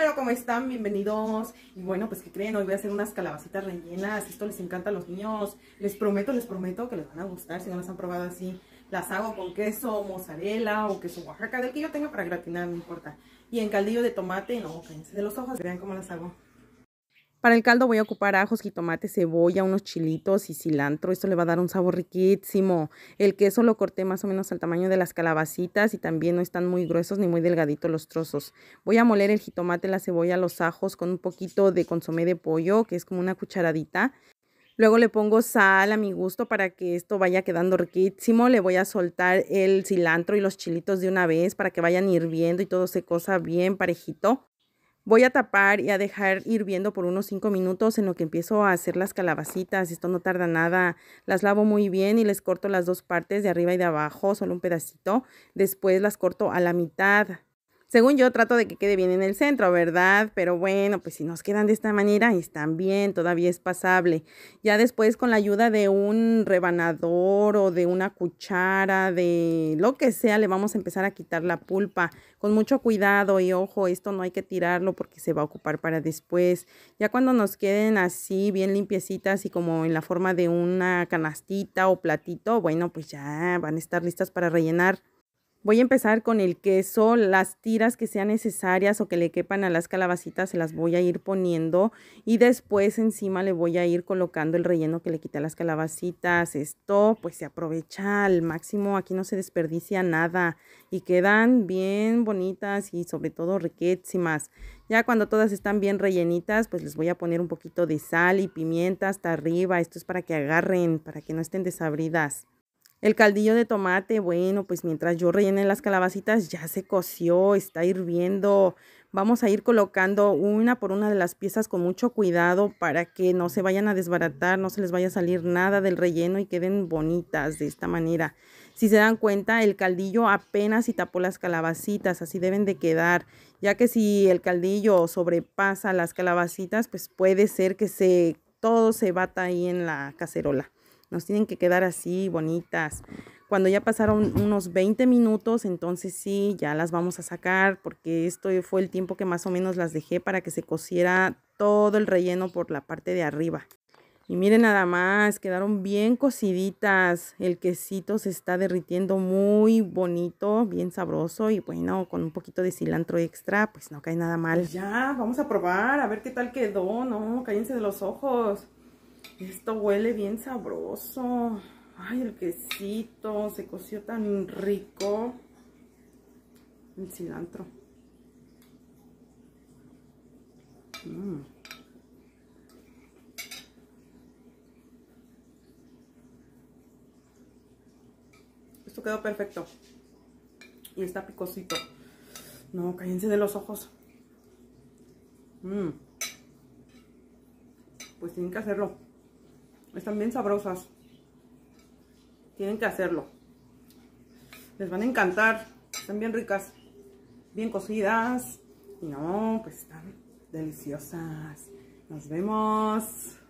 Pero ¿cómo están? Bienvenidos. Y bueno, pues que creen, hoy voy a hacer unas calabacitas rellenas. Esto les encanta a los niños. Les prometo, les prometo que les van a gustar si no las han probado así. Las hago con queso, mozzarella o queso Oaxaca, del que yo tenga para gratinar, no importa. Y en caldillo de tomate, no, cállense de los ojos, vean cómo las hago. Para el caldo voy a ocupar ajos, jitomate, cebolla, unos chilitos y cilantro. Esto le va a dar un sabor riquísimo. El queso lo corté más o menos al tamaño de las calabacitas y también no están muy gruesos ni muy delgaditos los trozos. Voy a moler el jitomate, la cebolla, los ajos con un poquito de consomé de pollo, que es como una cucharadita. Luego le pongo sal a mi gusto para que esto vaya quedando riquísimo. Le voy a soltar el cilantro y los chilitos de una vez para que vayan hirviendo y todo se cosa bien parejito. Voy a tapar y a dejar hirviendo por unos 5 minutos en lo que empiezo a hacer las calabacitas. Esto no tarda nada. Las lavo muy bien y les corto las dos partes de arriba y de abajo, solo un pedacito. Después las corto a la mitad. Según yo trato de que quede bien en el centro, ¿verdad? Pero bueno, pues si nos quedan de esta manera, están bien, todavía es pasable. Ya después con la ayuda de un rebanador o de una cuchara, de lo que sea, le vamos a empezar a quitar la pulpa con mucho cuidado y ojo, esto no hay que tirarlo porque se va a ocupar para después. Ya cuando nos queden así bien limpiecitas y como en la forma de una canastita o platito, bueno, pues ya van a estar listas para rellenar. Voy a empezar con el queso, las tiras que sean necesarias o que le quepan a las calabacitas se las voy a ir poniendo y después encima le voy a ir colocando el relleno que le quita a las calabacitas. Esto pues se aprovecha al máximo, aquí no se desperdicia nada y quedan bien bonitas y sobre todo riquísimas. Ya cuando todas están bien rellenitas, pues les voy a poner un poquito de sal y pimienta hasta arriba. Esto es para que agarren, para que no estén desabridas. El caldillo de tomate, bueno, pues mientras yo rellene las calabacitas ya se coció, está hirviendo. Vamos a ir colocando una por una de las piezas con mucho cuidado para que no se vayan a desbaratar, no se les vaya a salir nada del relleno y queden bonitas de esta manera. Si se dan cuenta, el caldillo apenas si tapó las calabacitas, así deben de quedar, ya que si el caldillo sobrepasa las calabacitas, pues puede ser que se, todo se bata ahí en la cacerola nos tienen que quedar así, bonitas. Cuando ya pasaron unos 20 minutos, entonces sí, ya las vamos a sacar porque esto fue el tiempo que más o menos las dejé para que se cociera todo el relleno por la parte de arriba. Y miren nada más, quedaron bien cociditas. El quesito se está derritiendo muy bonito, bien sabroso. Y bueno, con un poquito de cilantro extra, pues no cae nada mal. Pues ya, vamos a probar, a ver qué tal quedó. No, cállense de los ojos. Esto huele bien sabroso. Ay, el quesito. Se coció tan rico. El cilantro. Mm. Esto quedó perfecto. Y está picosito. No, cállense de los ojos. Mm. Pues tienen que hacerlo. Están bien sabrosas. Tienen que hacerlo. Les van a encantar. Están bien ricas. Bien cocidas. Y no, pues están deliciosas. Nos vemos.